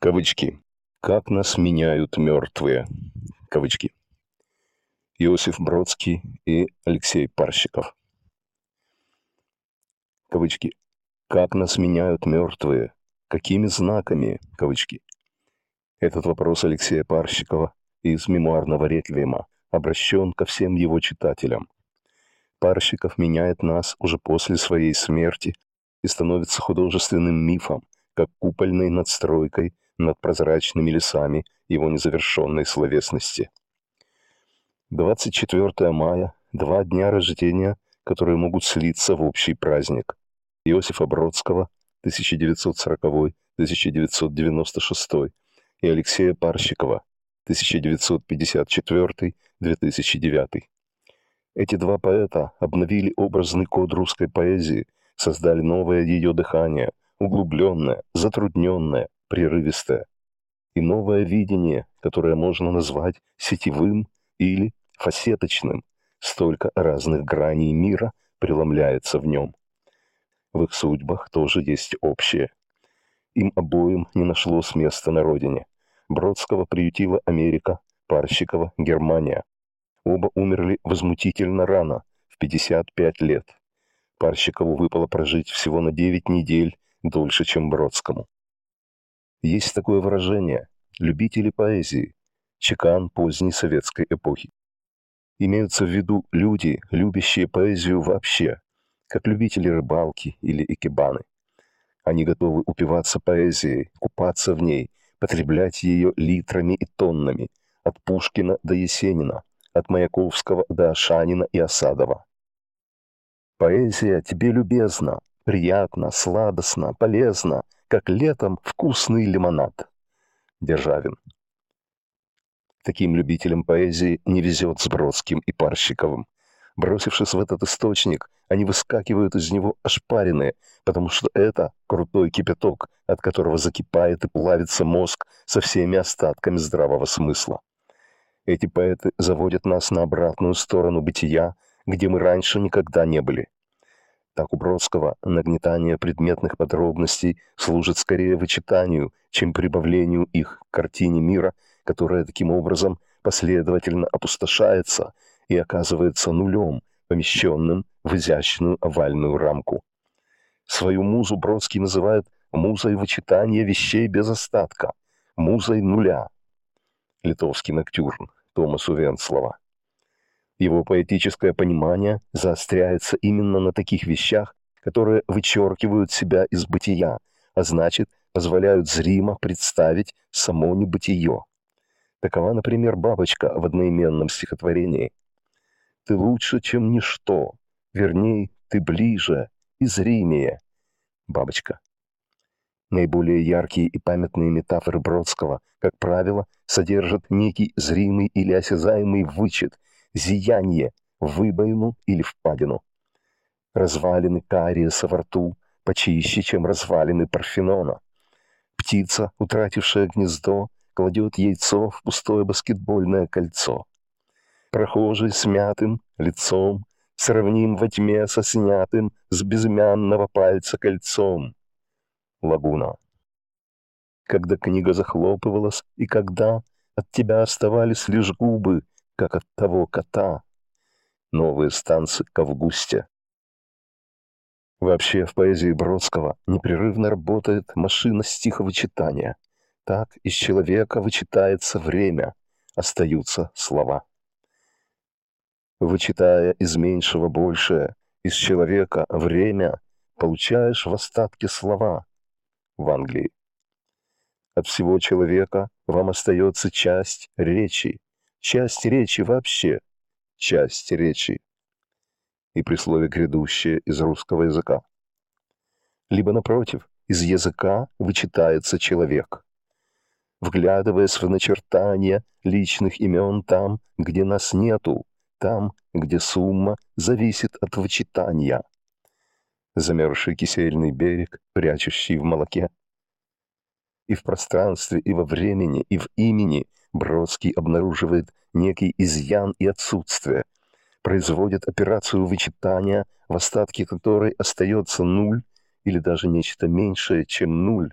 Кавычки. «Как нас меняют мертвые». Кавычки. Иосиф Бродский и Алексей Парщиков. Кавычки. «Как нас меняют мертвые? Какими знаками?» Кавычки. Этот вопрос Алексея Парщикова из мемуарного реквиема обращен ко всем его читателям. Парщиков меняет нас уже после своей смерти и становится художественным мифом, как купольной надстройкой – над прозрачными лесами его незавершенной словесности. 24 мая – два дня рождения, которые могут слиться в общий праздник. Иосифа Бродского, 1940-1996, и Алексея Парщикова, 1954-2009. Эти два поэта обновили образный код русской поэзии, создали новое ее дыхание, углубленное, затрудненное, прерывистая, и новое видение, которое можно назвать сетевым или фасеточным, столько разных граней мира преломляется в нем. В их судьбах тоже есть общее. Им обоим не нашлось места на родине. Бродского приютила Америка, Парщикова – Германия. Оба умерли возмутительно рано, в 55 лет. Парщикову выпало прожить всего на 9 недель дольше, чем Бродскому. Есть такое выражение «любители поэзии», чекан поздней советской эпохи. Имеются в виду люди, любящие поэзию вообще, как любители рыбалки или экибаны. Они готовы упиваться поэзией, купаться в ней, потреблять ее литрами и тоннами, от Пушкина до Есенина, от Маяковского до Ашанина и Осадова. Поэзия тебе любезна, приятна, сладостна, полезна — как летом вкусный лимонад. Державин. Таким любителям поэзии не везет с Бродским и Парщиковым. Бросившись в этот источник, они выскакивают из него ошпаренные, потому что это крутой кипяток, от которого закипает и плавится мозг со всеми остатками здравого смысла. Эти поэты заводят нас на обратную сторону бытия, где мы раньше никогда не были. Так у Бродского нагнетание предметных подробностей служит скорее вычитанию, чем прибавлению их к картине мира, которая таким образом последовательно опустошается и оказывается нулем, помещенным в изящную овальную рамку. Свою музу Бродский называет музой вычитания вещей без остатка, музой нуля. Литовский Ноктюрн Томасу Венцлова. Его поэтическое понимание заостряется именно на таких вещах, которые вычеркивают себя из бытия, а значит, позволяют зримо представить само небытие. Такова, например, бабочка в одноименном стихотворении. «Ты лучше, чем ничто, верней, ты ближе и зримее». Бабочка. Наиболее яркие и памятные метафоры Бродского, как правило, содержат некий зримый или осязаемый вычет – зияние, в выбоину или впадину. Развалины кариеса во рту почище, чем развалины Парфенона. Птица, утратившая гнездо, кладет яйцо в пустое баскетбольное кольцо. Прохожий с мятым лицом сравним во тьме со снятым с безымянного пальца кольцом. Лагуна. Когда книга захлопывалась, и когда от тебя оставались лишь губы, как от того кота. Новые станции к Августе. Вообще в поэзии Бродского непрерывно работает машина стихового стиховычитания. Так из человека вычитается время, остаются слова. Вычитая из меньшего большее, из человека время, получаешь в остатке слова. В Англии. От всего человека вам остается часть речи, часть речи вообще, часть речи и при слове «грядущее» из русского языка. Либо, напротив, из языка вычитается человек, вглядываясь в начертания личных имен там, где нас нету, там, где сумма зависит от вычитания. Замерзший кисельный берег, прячущий в молоке. И в пространстве, и во времени, и в имени — Бродский обнаруживает некий изъян и отсутствие, производит операцию вычитания, в остатке которой остается нуль или даже нечто меньшее, чем нуль.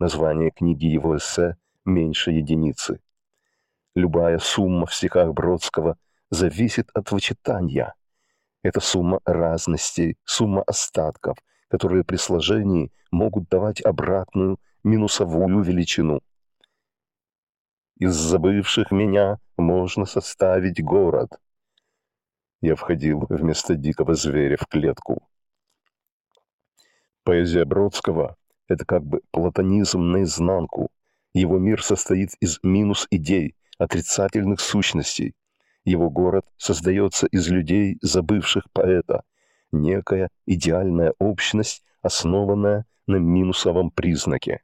Название книги его эссе «Меньше единицы». Любая сумма в стихах Бродского зависит от вычитания. Это сумма разностей, сумма остатков, которые при сложении могут давать обратную минусовую величину – из забывших меня можно составить город. Я входил вместо дикого зверя в клетку. Поэзия Бродского — это как бы платонизм наизнанку. Его мир состоит из минус идей, отрицательных сущностей. Его город создается из людей, забывших поэта. Некая идеальная общность, основанная на минусовом признаке.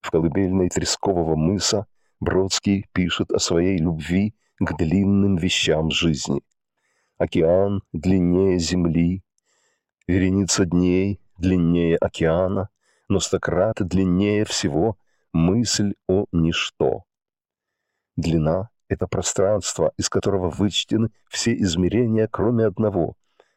В колыбельной Трескового мыса Бродский пишет о своей любви к длинным вещам жизни. Океан длиннее земли, вереница дней длиннее океана, но стократ длиннее всего мысль о ничто. Длина — это пространство, из которого вычтены все измерения, кроме одного,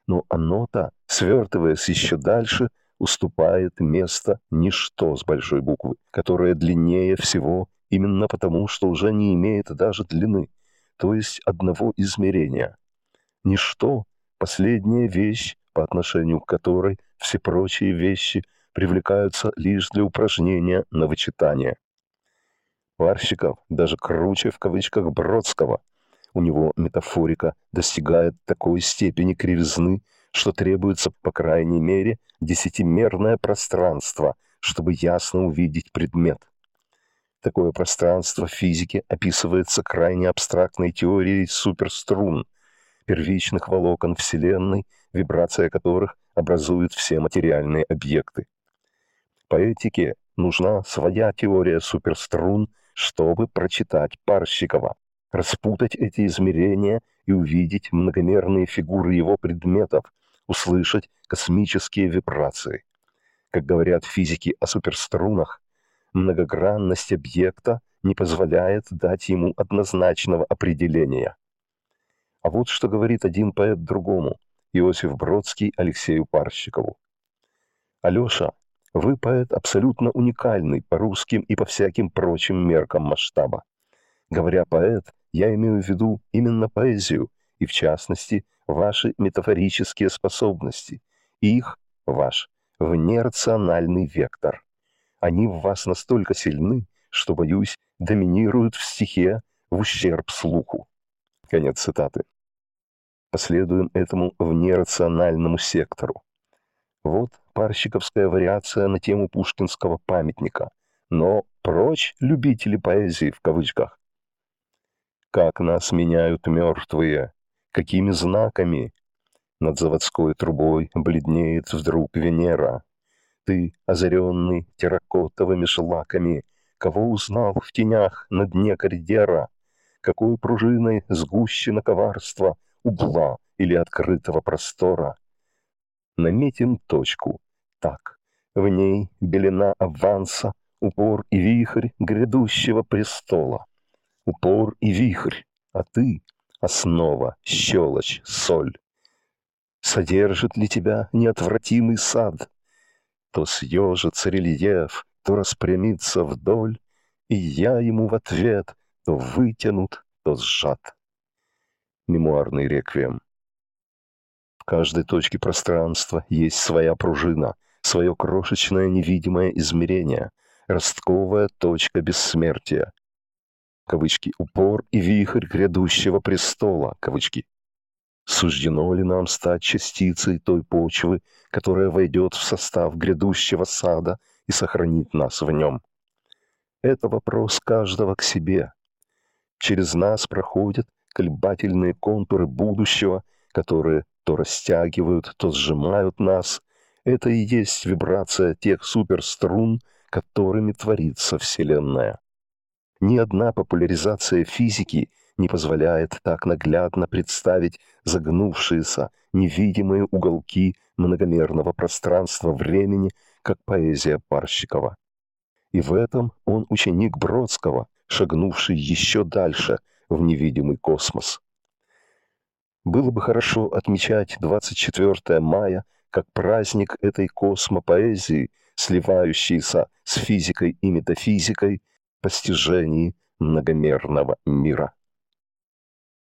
но оно-то, свертываясь еще дальше — уступает место ничто с большой буквы, которое длиннее всего именно потому, что уже не имеет даже длины, то есть одного измерения. Ничто — последняя вещь, по отношению к которой все прочие вещи привлекаются лишь для упражнения на вычитание. Парщиков даже круче в кавычках Бродского. У него метафорика достигает такой степени кривизны, что требуется, по крайней мере, десятимерное пространство, чтобы ясно увидеть предмет. Такое пространство в физике описывается крайне абстрактной теорией суперструн, первичных волокон Вселенной, вибрация которых образует все материальные объекты. Поэтике нужна своя теория суперструн, чтобы прочитать Парщикова, распутать эти измерения и увидеть многомерные фигуры его предметов, услышать космические вибрации. Как говорят физики о суперструнах, многогранность объекта не позволяет дать ему однозначного определения. А вот что говорит один поэт другому, Иосиф Бродский Алексею Парщикову. «Алеша, вы поэт абсолютно уникальный по русским и по всяким прочим меркам масштаба. Говоря поэт, я имею в виду именно поэзию, и в частности ваши метафорические способности, их, ваш, внерациональный вектор. Они в вас настолько сильны, что, боюсь, доминируют в стихе в ущерб слуху. Конец цитаты. Последуем этому внерациональному сектору. Вот парщиковская вариация на тему пушкинского памятника. Но прочь любители поэзии в кавычках. Как нас меняют мертвые, какими знаками. Над заводской трубой бледнеет вдруг Венера. Ты, озаренный терракотовыми шлаками, кого узнал в тенях на дне коридера? Какой пружиной сгущено коварство угла или открытого простора? Наметим точку. Так, в ней белена аванса, упор и вихрь грядущего престола. Упор и вихрь, а ты основа, щелочь, соль. Содержит ли тебя неотвратимый сад? То съежится рельеф, то распрямится вдоль, И я ему в ответ то вытянут, то сжат. Мемуарный реквием. В каждой точке пространства есть своя пружина, свое крошечное невидимое измерение, ростковая точка бессмертия, кавычки, упор и вихрь грядущего престола, кавычки. Суждено ли нам стать частицей той почвы, которая войдет в состав грядущего сада и сохранит нас в нем? Это вопрос каждого к себе. Через нас проходят колебательные контуры будущего, которые то растягивают, то сжимают нас. Это и есть вибрация тех суперструн, которыми творится Вселенная. Ни одна популяризация физики не позволяет так наглядно представить загнувшиеся, невидимые уголки многомерного пространства времени, как поэзия Парщикова. И в этом он ученик Бродского, шагнувший еще дальше в невидимый космос. Было бы хорошо отмечать 24 мая как праздник этой космопоэзии, сливающейся с физикой и метафизикой – постижении многомерного мира.